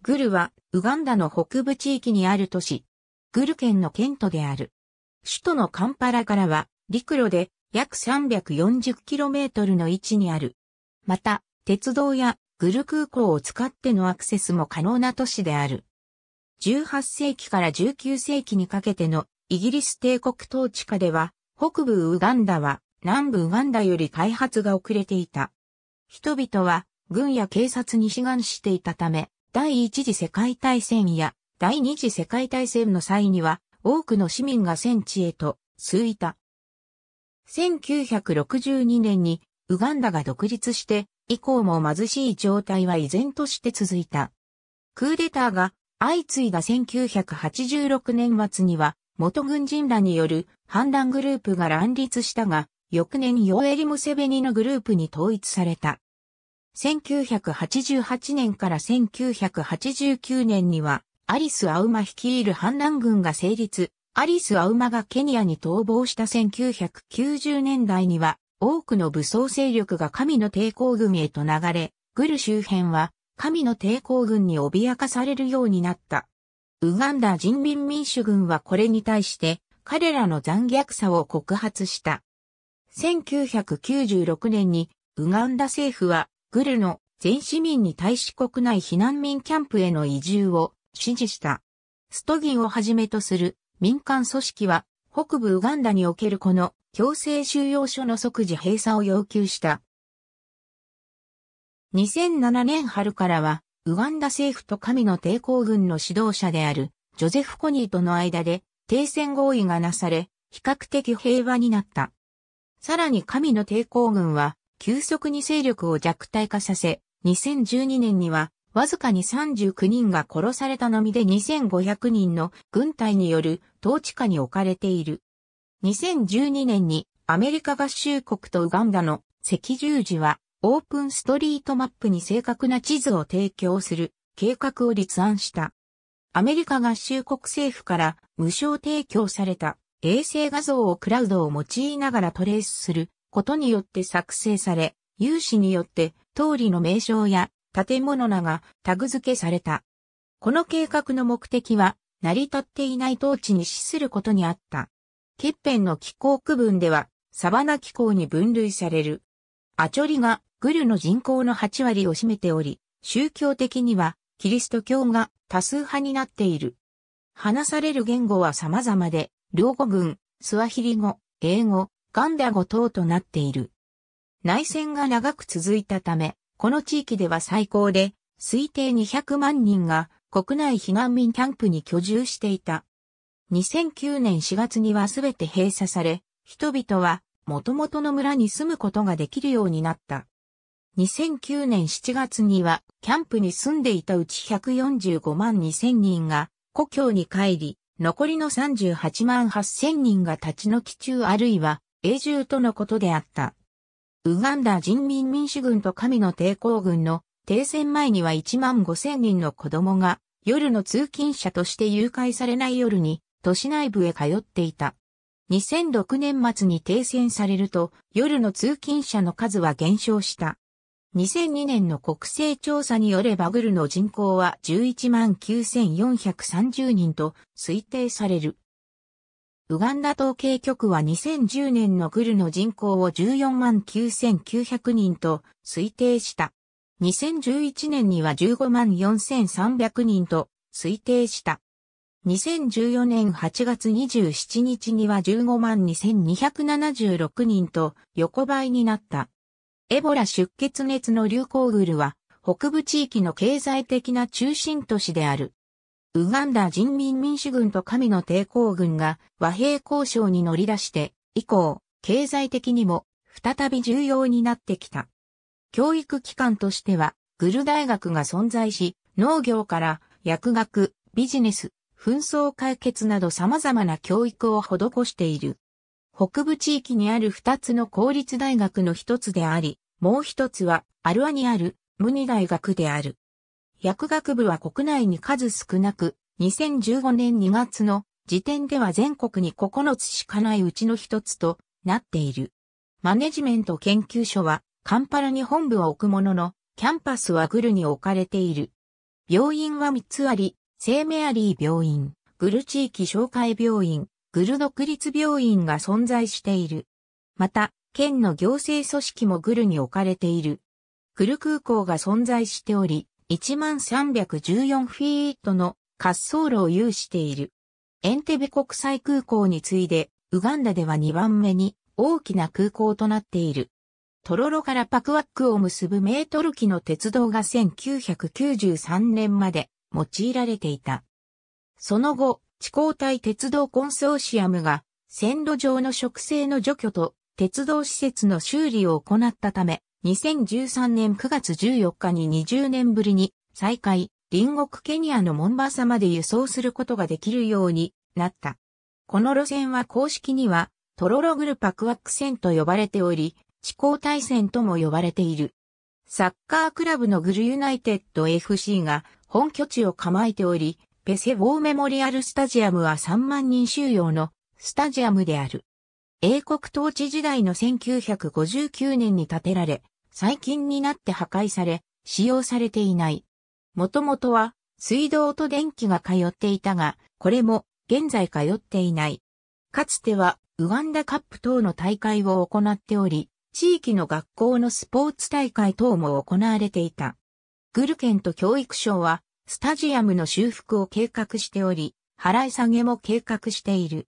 グルは、ウガンダの北部地域にある都市、グル県の県都である。首都のカンパラからは、陸路で約 340km の位置にある。また、鉄道やグル空港を使ってのアクセスも可能な都市である。18世紀から19世紀にかけてのイギリス帝国統治下では、北部ウガンダは南部ウガンダより開発が遅れていた。人々は軍や警察に志願していたため、第一次世界大戦や第二次世界大戦の際には多くの市民が戦地へと続いた。1962年にウガンダが独立して以降も貧しい状態は依然として続いた。クーデターが相次いだ1986年末には元軍人らによる反乱グループが乱立したが、翌年ヨエリ・ムセベニのグループに統一された。1988年から1989年には、アリス・アウマ率いる反乱軍が成立、アリス・アウマがケニアに逃亡した1990年代には、多くの武装勢力が神の抵抗軍へと流れ、グル周辺は神の抵抗軍に脅かされるようになった。ウガンダ人民民主軍はこれに対して彼らの残虐さを告発した。1996年にウガンダ政府はグルの全市民に対し国内避難民キャンプへの移住を指示した。ストギンをはじめとする民間組織は北部ウガンダにおけるこの強制収容所の即時閉鎖を要求した。2007年春からはウガンダ政府と神の抵抗軍の指導者であるジョゼフ・コニーとの間で停戦合意がなされ比較的平和になった。さらに神の抵抗軍は急速に勢力を弱体化させ、2012年には、わずかに39人が殺されたのみで2500人の軍隊による統治下に置かれている。2012年にアメリカ合衆国とウガンダの赤十字はオープンストリートマップに正確な地図を提供する計画を立案した。アメリカ合衆国政府から無償提供された衛星画像をクラウドを用いながらトレースすることによって作成され、有志によって通りの名称や建物名がタグ付けされた。この計画の目的は、成り立っていない統治に資することにあった。欠片の気候区分では、サバナ気候に分類される。アチョリがグルの人口の8割を占めており、宗教的にはキリスト教が多数派になっている。話される言語は様々で、両語群、スワヒリ語、英語、ガンダゴ等となっている。内戦が長く続いたため、この地域では最高で推定200万人が国内避難民キャンプに居住していた。2009年4月にはすべて閉鎖され、人々は元々の村に住むことができるようになった。2009年7月にはキャンプに住んでいたうち145万2000人が故郷に帰り、残りの38万8000人が立ち退き中あるいは永住とのことであった。ウガンダ人民民主軍と神の抵抗軍の停戦前には1万5千人の子供が夜の通勤者として誘拐されない夜に都市内部へ通っていた。2006年末に停戦されると夜の通勤者の数は減少した。2002年の国勢調査によればグルの人口は11万9430人と推定される。ウガンダ統計局は2010年のグルの人口を14万9900人と推定した。2011年には15万4300人と推定した。2014年8月27日には15万2276人と横ばいになった。エボラ出血熱の流行グルは北部地域の経済的な中心都市である。ウガンダ人民民主軍と神の抵抗軍が和平交渉に乗り出して以降、経済的にも再び重要になってきた。教育機関としては、グル大学が存在し、農業から薬学、ビジネス、紛争解決など様々な教育を施している。北部地域にある二つの公立大学の一つであり、もう一つはアルアにあるムニ大学である。薬学部は国内に数少なく、2015年2月の時点では全国に9つしかないうちの一つとなっている。マネジメント研究所はカンパラに本部を置くものの、キャンパスはグルに置かれている。病院は3つあり、聖メアリー病院、グル地域紹介病院、グル独立病院が存在している。また、県の行政組織もグルに置かれている。グル空港が存在しており、1314フィートの滑走路を有している。エンテベ国際空港に次いで、ウガンダでは2番目に大きな空港となっている。トロロからパクワックを結ぶメートル機の鉄道が1993年まで用いられていた。その後、地高帯鉄道コンソーシアムが線路上の植生の除去と鉄道施設の修理を行ったため、2013年9月14日に20年ぶりに再開、隣国ケニアのモンバーサまで輸送することができるようになった。この路線は公式にはトロログルパクワック線と呼ばれており、地高対線とも呼ばれている。サッカークラブのグルユナイテッド FC が本拠地を構えており、ペセウォーメモリアルスタジアムは3万人収容のスタジアムである。英国統治時代の1959年に建てられ、最近になって破壊され、使用されていない。もともとは水道と電気が通っていたが、これも現在通っていない。かつてはウガンダカップ等の大会を行っており、地域の学校のスポーツ大会等も行われていた。グルケンと教育省は、スタジアムの修復を計画しており、払い下げも計画している。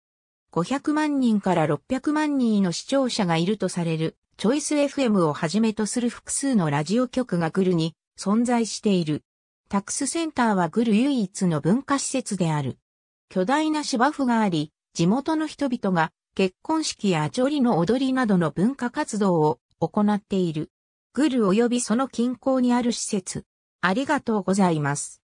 500万人から600万人の視聴者がいるとされる、チョイス FM をはじめとする複数のラジオ局がグルに存在している。タクスセンターはグル唯一の文化施設である。巨大な芝生があり、地元の人々が結婚式や調理の踊りなどの文化活動を行っている。グル及びその近郊にある施設。ありがとうございます。